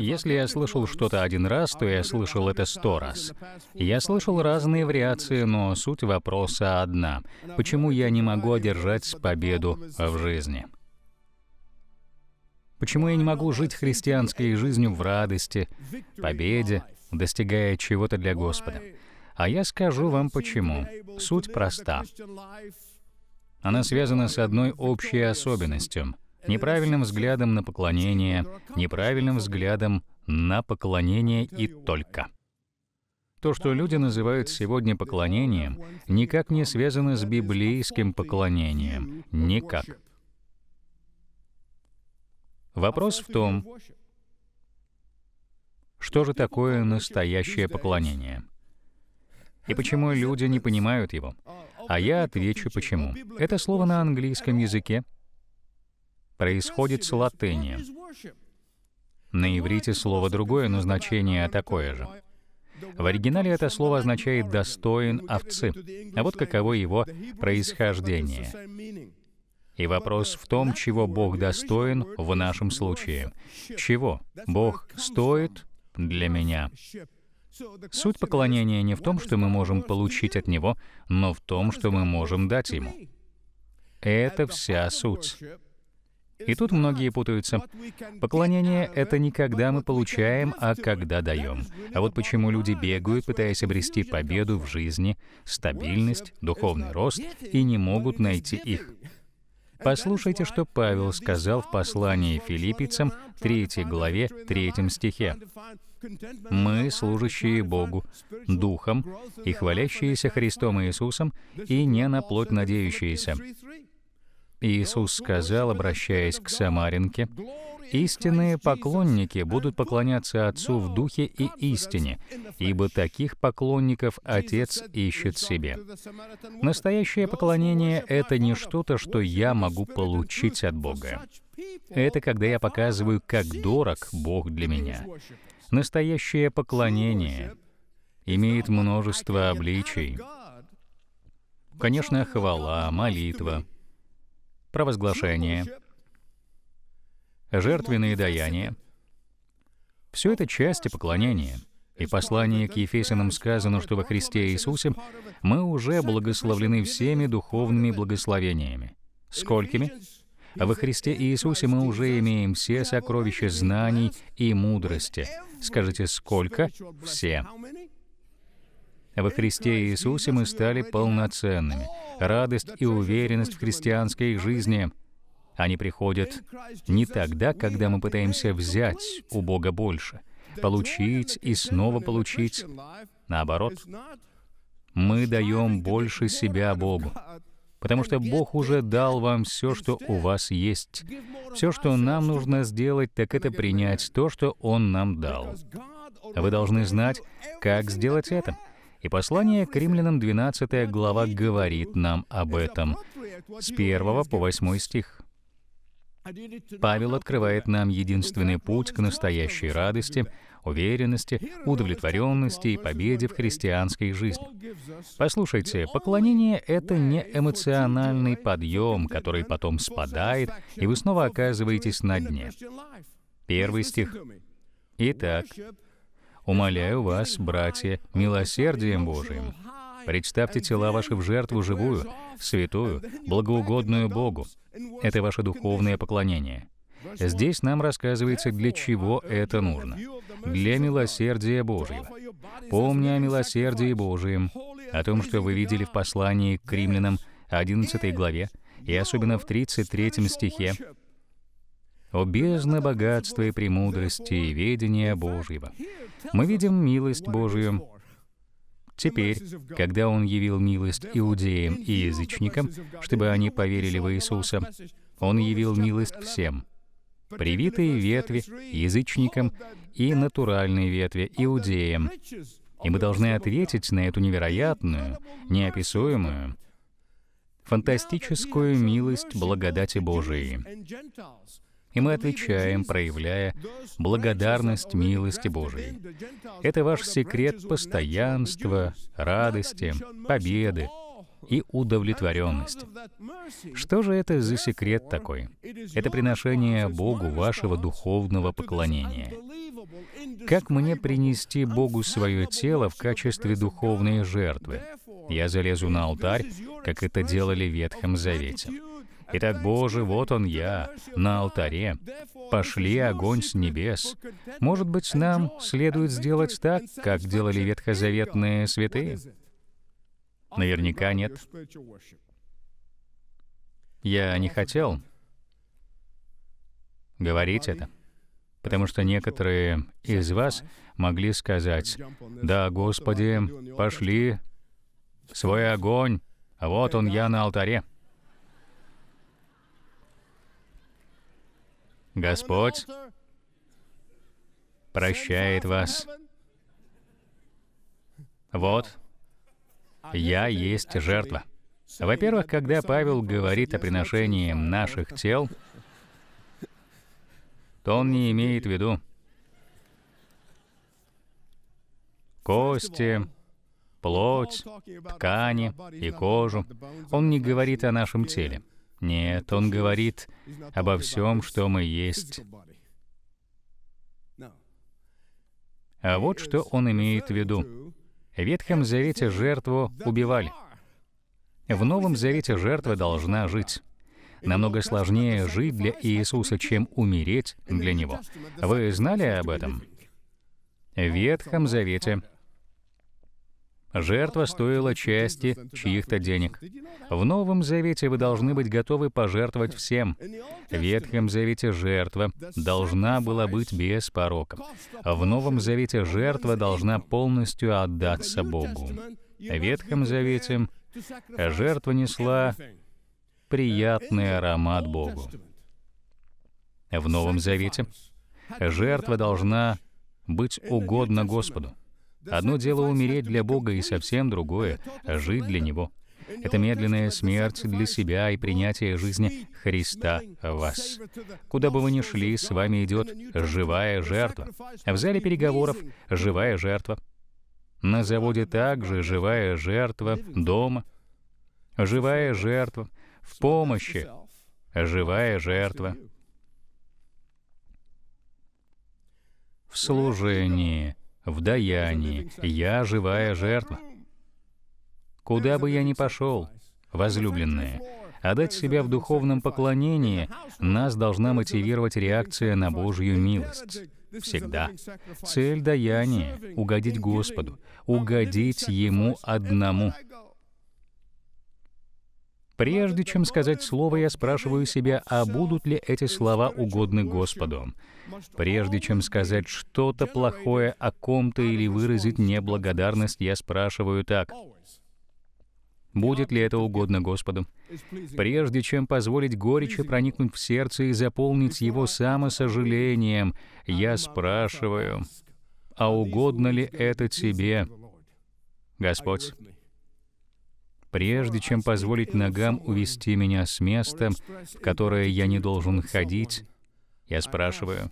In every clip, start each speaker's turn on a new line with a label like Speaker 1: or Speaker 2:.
Speaker 1: Если я слышал что-то один раз, то я слышал это сто раз. Я слышал разные вариации, но суть вопроса одна. Почему я не могу одержать победу в жизни? Почему я не могу жить христианской жизнью в радости, победе, достигая чего-то для Господа? А я скажу вам почему. Суть проста. Она связана с одной общей особенностью — неправильным взглядом на поклонение, неправильным взглядом на поклонение и только. То, что люди называют сегодня поклонением, никак не связано с библейским поклонением. Никак. Вопрос в том, что же такое настоящее поклонение? И почему люди не понимают его? А я отвечу почему. Это слово на английском языке происходит с латыни. На иврите слово другое, но значение такое же. В оригинале это слово означает «достоин овцы», а вот каково его происхождение. И вопрос в том, чего Бог достоин в нашем случае. Чего Бог стоит для меня? Суть поклонения не в том, что мы можем получить от Него, но в том, что мы можем дать Ему. Это вся суть. И тут многие путаются. Поклонение — это не когда мы получаем, а когда даем. А вот почему люди бегают, пытаясь обрести победу в жизни, стабильность, духовный рост, и не могут найти их. Послушайте, что Павел сказал в послании филиппийцам 3 главе 3 стихе. «Мы, служащие Богу, Духом и хвалящиеся Христом Иисусом, и не на плоть надеющиеся, Иисус сказал, обращаясь к Самаринке, «Истинные поклонники будут поклоняться Отцу в Духе и истине, ибо таких поклонников Отец ищет себе». Настоящее поклонение — это не что-то, что я могу получить от Бога. Это когда я показываю, как дорог Бог для меня. Настоящее поклонение имеет множество обличий. Конечно, хвала, молитва — провозглашение, жертвенные даяния. Все это части поклонения. И послание к Ефесиным сказано, что во Христе Иисусе мы уже благословлены всеми духовными благословениями. Сколькими? Во Христе Иисусе мы уже имеем все сокровища знаний и мудрости. Скажите, сколько? Все. Во Христе Иисусе мы стали полноценными, радость и уверенность в христианской жизни. Они приходят не тогда, когда мы пытаемся взять у Бога больше, получить и снова получить. Наоборот, мы даем больше себя Богу, потому что Бог уже дал вам все, что у вас есть. Все, что нам нужно сделать, так это принять то, что Он нам дал. Вы должны знать, как сделать это — и послание к римлянам 12 глава говорит нам об этом с 1 по 8 стих. Павел открывает нам единственный путь к настоящей радости, уверенности, удовлетворенности и победе в христианской жизни. Послушайте, поклонение — это не эмоциональный подъем, который потом спадает, и вы снова оказываетесь на дне. Первый стих. Итак, Умоляю вас, братья, милосердием Божиим, Представьте тела ваши в жертву живую, святую, благоугодную Богу. Это ваше духовное поклонение. Здесь нам рассказывается, для чего это нужно. Для милосердия Божьего. Помни о милосердии Божьем, о том, что вы видели в послании к римлянам 11 главе, и особенно в 33 стихе, о бездна богатства и премудрости и ведения Божьего. Мы видим милость Божию. Теперь, когда Он явил милость иудеям и язычникам, чтобы они поверили в Иисуса, Он явил милость всем. Привитые ветви язычникам и натуральные ветви иудеям. И мы должны ответить на эту невероятную, неописуемую, фантастическую милость благодати Божией. И мы отвечаем, проявляя благодарность милости Божией. Это ваш секрет постоянства, радости, победы, и удовлетворенности. Что же это за секрет такой? Это приношение Богу вашего духовного поклонения. Как мне принести Богу свое тело в качестве духовной жертвы? Я залезу на алтарь, как это делали в Ветхом Завете. Итак, Боже, вот он я, на алтаре. Пошли огонь с небес. Может быть, нам следует сделать так, как делали ветхозаветные святые? Наверняка нет. Я не хотел говорить это, потому что некоторые из вас могли сказать, «Да, Господи, пошли свой огонь, а вот он я на алтаре». Господь прощает вас. Вот, я есть жертва. Во-первых, когда Павел говорит о приношении наших тел, то он не имеет в виду кости, плоть, ткани и кожу. Он не говорит о нашем теле. Нет, он говорит обо всем, что мы есть. А вот что он имеет в виду. В Ветхом Завете жертву убивали. В Новом Завете жертва должна жить. Намного сложнее жить для Иисуса, чем умереть для Него. Вы знали об этом? В Ветхом Завете Жертва стоила части чьих-то денег. В Новом Завете вы должны быть готовы пожертвовать всем. В Ветхом Завете жертва должна была быть без порока. В Новом Завете жертва должна полностью отдаться Богу. В Ветхом Завете жертва несла приятный аромат Богу. В Новом Завете жертва должна быть угодна Господу. Одно дело умереть для Бога и совсем другое — жить для Него. Это медленная смерть для себя и принятие жизни Христа в вас. Куда бы вы ни шли, с вами идет живая жертва. В зале переговоров — живая жертва. На заводе также живая жертва дома, живая жертва в помощи, живая жертва в служении, в даянии. Я живая жертва. Куда бы я ни пошел, возлюбленные, отдать себя в духовном поклонении нас должна мотивировать реакция на Божью милость. Всегда. Цель даяния — угодить Господу, угодить Ему одному. Прежде чем сказать слово, я спрашиваю себя, а будут ли эти слова угодны Господу? Прежде чем сказать что-то плохое о ком-то или выразить неблагодарность, я спрашиваю так. Будет ли это угодно Господу? Прежде чем позволить горечи проникнуть в сердце и заполнить его самосожалением, я спрашиваю, а угодно ли это тебе? Господь, прежде чем позволить ногам увести меня с места, в которое я не должен ходить, я спрашиваю,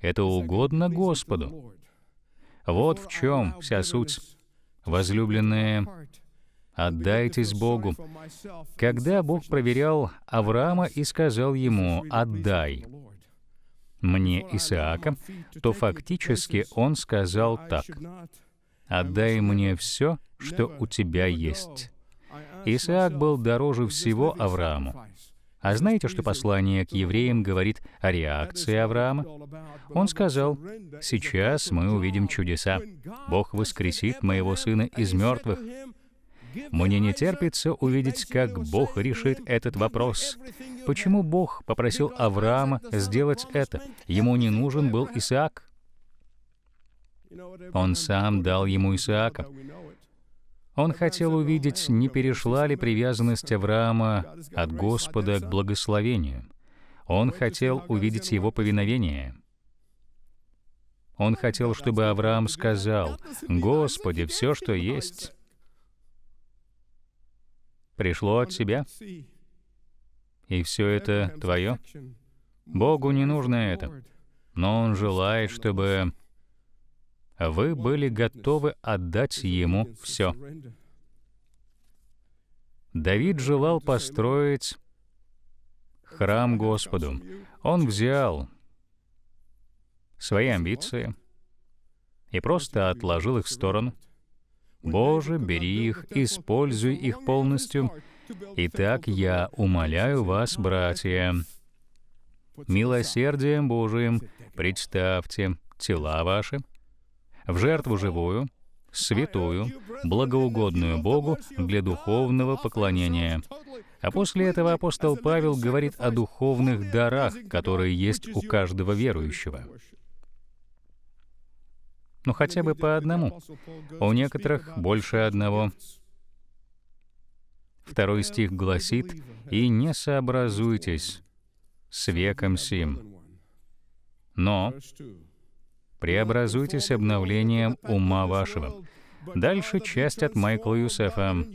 Speaker 1: это угодно Господу? Вот в чем вся суть. Возлюбленные, отдайтесь Богу. Когда Бог проверял Авраама и сказал ему «отдай», мне Исаака, то фактически он сказал так. «Отдай мне все, что у тебя есть». Исаак был дороже всего Аврааму. А знаете, что послание к евреям говорит о реакции Авраама? Он сказал, «Сейчас мы увидим чудеса. Бог воскресит моего сына из мертвых». Мне не терпится увидеть, как Бог решит этот вопрос. Почему Бог попросил Авраама сделать это? Ему не нужен был Исаак. Он сам дал ему Исаака. Он хотел увидеть, не перешла ли привязанность Авраама от Господа к благословению. Он хотел увидеть его повиновение. Он хотел, чтобы Авраам сказал, «Господи, все, что есть, пришло от Тебя, и все это Твое. Богу не нужно это, но Он желает, чтобы вы были готовы отдать ему все. Давид желал построить храм Господу. Он взял свои амбиции и просто отложил их в сторону. «Боже, бери их, используй их полностью. Итак, я умоляю вас, братья, милосердием Божиим представьте тела ваши, в жертву живую, святую, благоугодную Богу для духовного поклонения. А после этого апостол Павел говорит о духовных дарах, которые есть у каждого верующего. Ну хотя бы по одному. У некоторых больше одного. Второй стих гласит, «И не сообразуйтесь с веком сим». Но преобразуйтесь обновлением ума вашего. Дальше часть от Майкла Юсефа.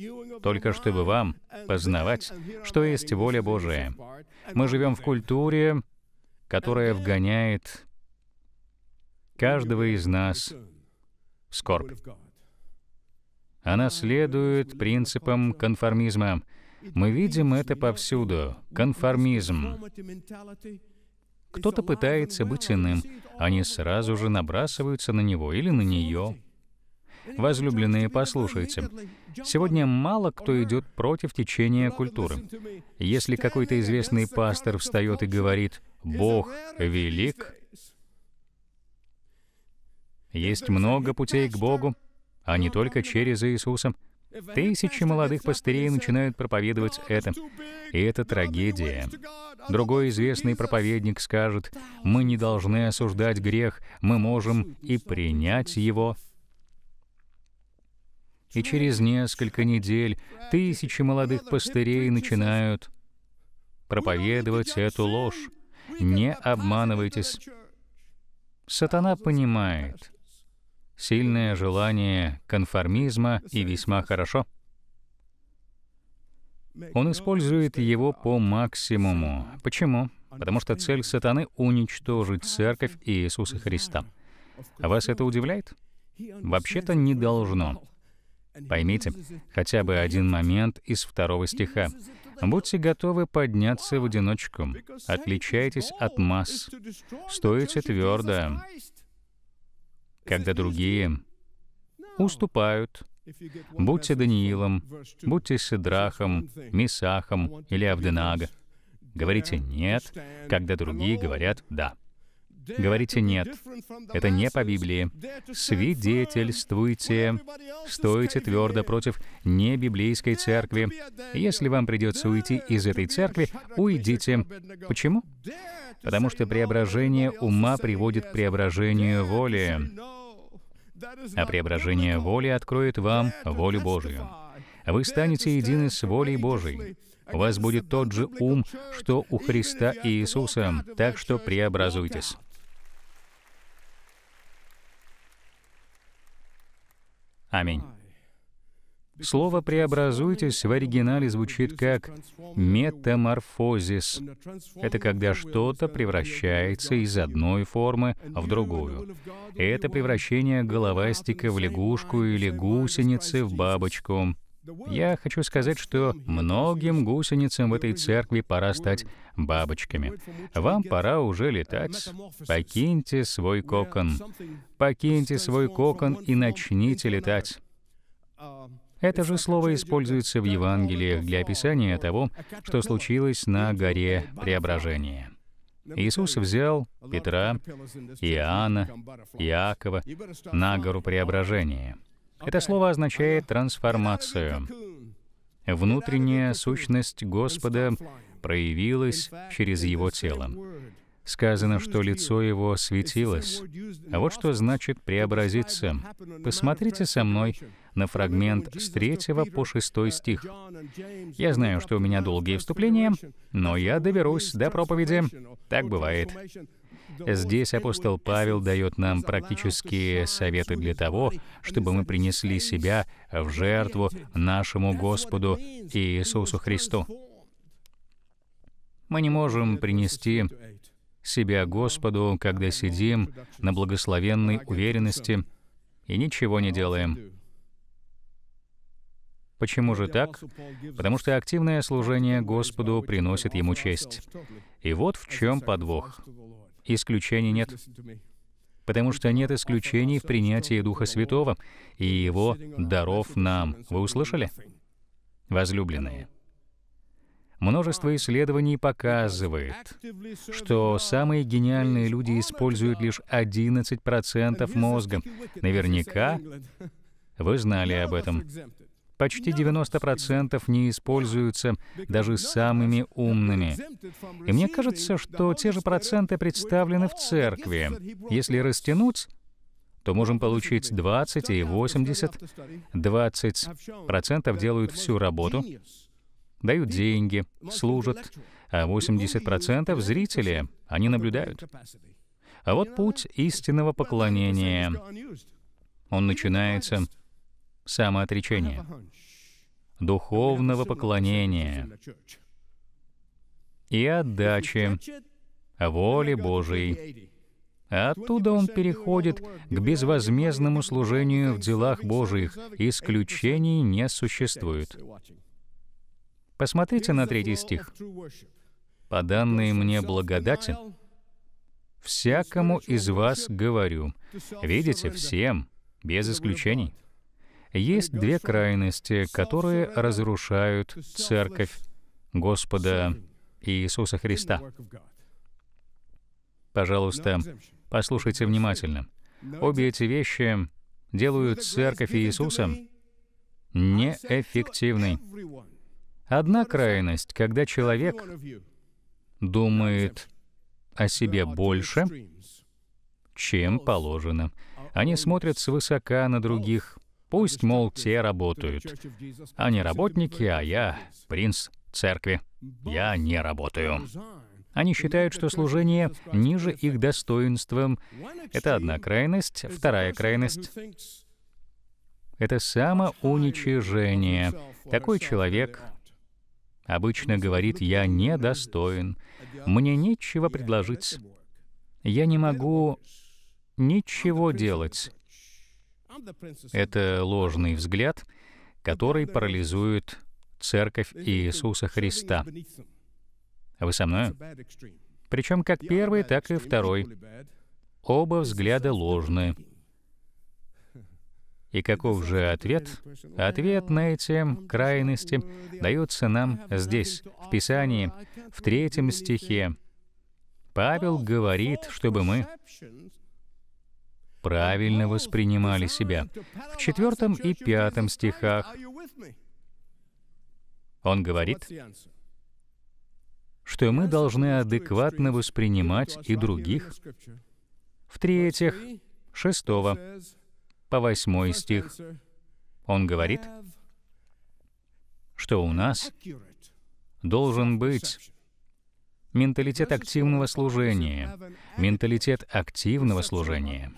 Speaker 1: Только чтобы вам познавать, что есть воля Божия. Мы живем в культуре, которая вгоняет каждого из нас в скорбь. Она следует принципам конформизма. Мы видим это повсюду. Конформизм. Кто-то пытается быть иным. Они сразу же набрасываются на него или на нее. Возлюбленные, послушайте. Сегодня мало кто идет против течения культуры. Если какой-то известный пастор встает и говорит «Бог велик», есть много путей к Богу, а не только через Иисуса. Тысячи молодых пастырей начинают проповедовать это, и это трагедия. Другой известный проповедник скажет, мы не должны осуждать грех, мы можем и принять его. И через несколько недель тысячи молодых пастырей начинают проповедовать эту ложь. Не обманывайтесь. Сатана понимает, сильное желание конформизма и весьма хорошо. Он использует его по максимуму. Почему? Потому что цель сатаны — уничтожить церковь Иисуса Христа. А вас это удивляет? Вообще-то не должно. Поймите, хотя бы один момент из второго стиха. Будьте готовы подняться в одиночку. Отличайтесь от масс. Стойте твердо когда другие уступают. Будьте Даниилом, будьте Сидрахом, Мисахом или Авденага. Говорите «нет», когда другие говорят «да». Говорите «нет». Это не по Библии. Свидетельствуйте. Стойте твердо против небиблейской церкви. Если вам придется уйти из этой церкви, уйдите. Почему? Потому что преображение ума приводит к преображению воли. А преображение воли откроет вам волю Божию. Вы станете едины с волей Божией. У вас будет тот же ум, что у Христа и Иисуса, так что преобразуйтесь. Аминь. Слово «преобразуйтесь» в оригинале звучит как «метаморфозис». Это когда что-то превращается из одной формы в другую. Это превращение головастика в лягушку или гусеницы в бабочку. Я хочу сказать, что многим гусеницам в этой церкви пора стать бабочками. Вам пора уже летать. Покиньте свой кокон. Покиньте свой кокон и начните летать. Это же слово используется в Евангелиях для описания того, что случилось на горе Преображения. Иисус взял Петра, Иоанна, Иакова на гору Преображения. Это слово означает трансформацию. Внутренняя сущность Господа проявилась через его тело. Сказано, что лицо его светилось. А вот что значит «преобразиться». Посмотрите со мной на фрагмент с 3 по 6 стих. Я знаю, что у меня долгие вступления, но я доберусь до проповеди. Так бывает. Здесь апостол Павел дает нам практические советы для того, чтобы мы принесли себя в жертву нашему Господу Иисусу Христу. Мы не можем принести себя Господу, когда сидим на благословенной уверенности и ничего не делаем. Почему же так? Потому что активное служение Господу приносит ему честь. И вот в чем подвох. Исключений нет. Потому что нет исключений в принятии Духа Святого и Его даров нам. Вы услышали? Возлюбленные, Множество исследований показывает, что самые гениальные люди используют лишь 11% мозга. Наверняка вы знали об этом. Почти 90% не используются даже самыми умными. И мне кажется, что те же проценты представлены в церкви. Если растянуть, то можем получить 20 и 80. 20% делают всю работу, дают деньги, служат, а 80% зрители, они наблюдают. А вот путь истинного поклонения. Он начинается самоотречение, духовного поклонения и отдачи воли Божией. А оттуда он переходит к безвозмездному служению в делах Божьих. Исключений не существует. Посмотрите на третий стих. «По данной мне благодати, всякому из вас говорю». Видите, всем, без исключений. Есть две крайности, которые разрушают церковь Господа Иисуса Христа. Пожалуйста, послушайте внимательно. Обе эти вещи делают церковь Иисуса неэффективной. Одна крайность, когда человек думает о себе больше, чем положено. Они смотрят свысока на других. Пусть, мол, те работают. Они работники, а я принц церкви. Я не работаю. Они считают, что служение ниже их достоинством. Это одна крайность. Вторая крайность — это самоуничижение. Такой человек обычно говорит «я недостоин», «мне нечего предложить», «я не могу ничего делать». Это ложный взгляд, который парализует Церковь Иисуса Христа. Вы со мной? Причем как первый, так и второй. Оба взгляда ложные. И каков же ответ? Ответ на эти крайности дается нам здесь, в Писании, в третьем стихе. Павел говорит, чтобы мы правильно воспринимали себя. В четвертом и пятом стихах он говорит, что мы должны адекватно воспринимать и других. В-третьих, шестого по восьмой стих. Он говорит, что у нас должен быть менталитет активного служения, менталитет активного служения.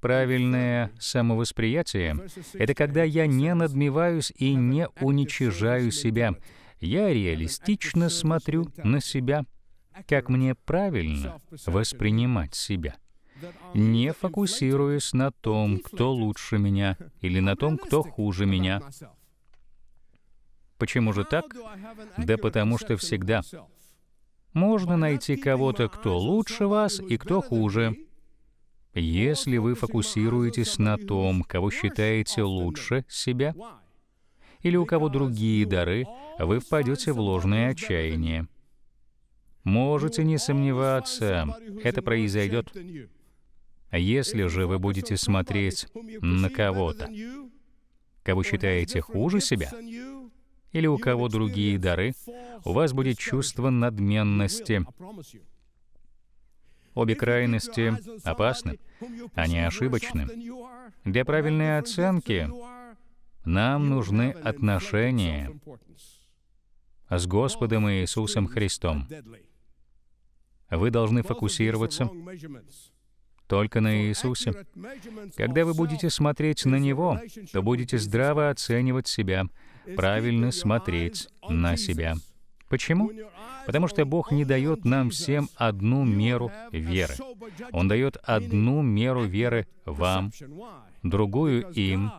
Speaker 1: Правильное самовосприятие — это когда я не надмеваюсь и не уничижаю себя. Я реалистично смотрю на себя, как мне правильно воспринимать себя не фокусируясь на том, кто лучше меня, или на том, кто хуже меня. Почему же так? Да потому что всегда можно найти кого-то, кто лучше вас и кто хуже. Если вы фокусируетесь на том, кого считаете лучше себя, или у кого другие дары, вы впадете в ложное отчаяние. Можете не сомневаться, это произойдет. Если же вы будете смотреть на кого-то, кого считаете хуже себя, или у кого другие дары, у вас будет чувство надменности. Обе крайности опасны, они ошибочны. Для правильной оценки нам нужны отношения с Господом Иисусом Христом. Вы должны фокусироваться только на Иисусе. Когда вы будете смотреть на Него, то будете здраво оценивать себя, правильно смотреть на себя. Почему? Потому что Бог не дает нам всем одну меру веры. Он дает одну меру веры вам, другую им,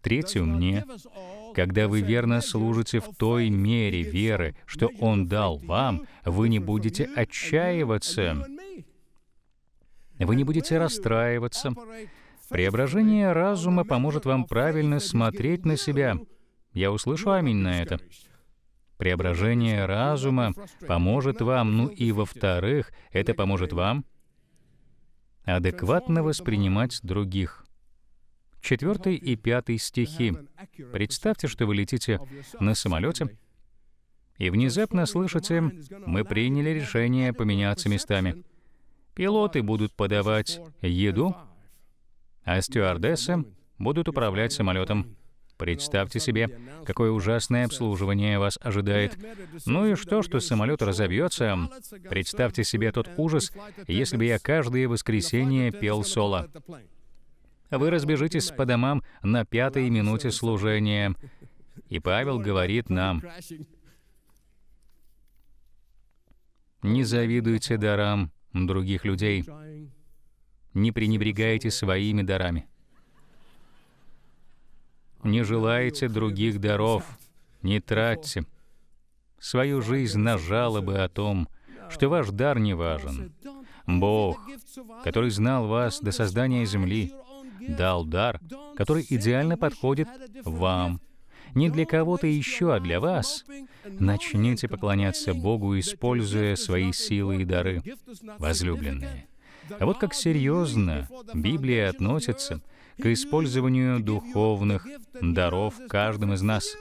Speaker 1: третью мне. Когда вы верно служите в той мере веры, что Он дал вам, вы не будете отчаиваться. Вы не будете расстраиваться. Преображение разума поможет вам правильно смотреть на себя. Я услышу аминь на это. Преображение разума поможет вам, ну и во-вторых, это поможет вам адекватно воспринимать других. Четвертый и пятый стихи. Представьте, что вы летите на самолете и внезапно слышите «Мы приняли решение поменяться местами». Пилоты будут подавать еду, а стюардессы будут управлять самолетом. Представьте себе, какое ужасное обслуживание вас ожидает. Ну и что, что самолет разобьется? Представьте себе тот ужас, если бы я каждое воскресенье пел соло. Вы разбежитесь по домам на пятой минуте служения. И Павел говорит нам, «Не завидуйте дарам, других людей. Не пренебрегайте своими дарами. Не желайте других даров, не тратьте свою жизнь на жалобы о том, что ваш дар не важен. Бог, который знал вас до создания земли, дал дар, который идеально подходит вам. Не для кого-то еще, а для вас, Начните поклоняться Богу, используя свои силы и дары, возлюбленные. А вот как серьезно Библия относится к использованию духовных даров каждым из нас.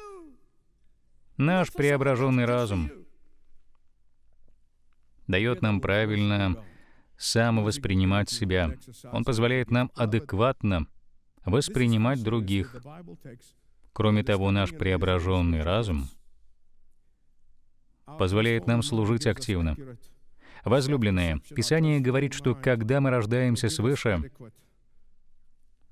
Speaker 1: Наш преображенный разум дает нам правильно самовоспринимать себя. Он позволяет нам адекватно воспринимать других. Кроме того, наш преображенный разум — позволяет нам служить активно. Возлюбленные, Писание говорит, что когда мы рождаемся свыше,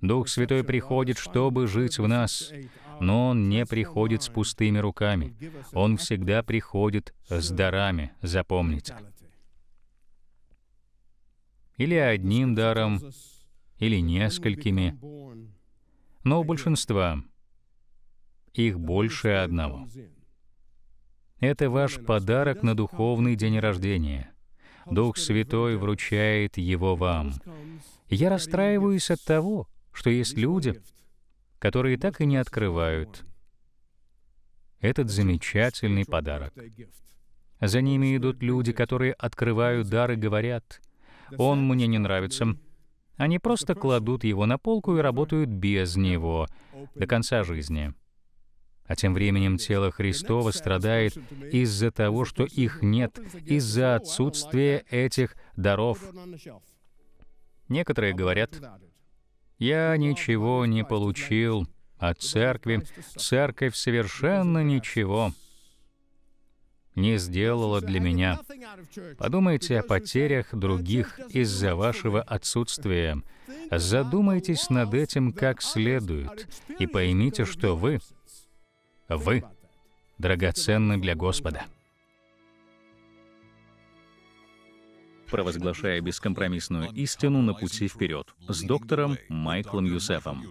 Speaker 1: Дух Святой приходит, чтобы жить в нас, но Он не приходит с пустыми руками. Он всегда приходит с дарами, запомните. Или одним даром, или несколькими, но у большинства их больше одного. Это ваш подарок на духовный день рождения. Дух Святой вручает его вам. Я расстраиваюсь от того, что есть люди, которые так и не открывают этот замечательный подарок. За ними идут люди, которые открывают дар и говорят, «Он мне не нравится». Они просто кладут его на полку и работают без него до конца жизни. А тем временем тело Христова страдает из-за того, что их нет, из-за отсутствия этих даров. Некоторые говорят, «Я ничего не получил от церкви, церковь совершенно ничего не сделала для меня. Подумайте о потерях других из-за вашего отсутствия. Задумайтесь над этим как следует и поймите, что вы вы драгоценны для Господа. провозглашая бескомпромиссную истину на пути вперед, с доктором Майклом Юсефом.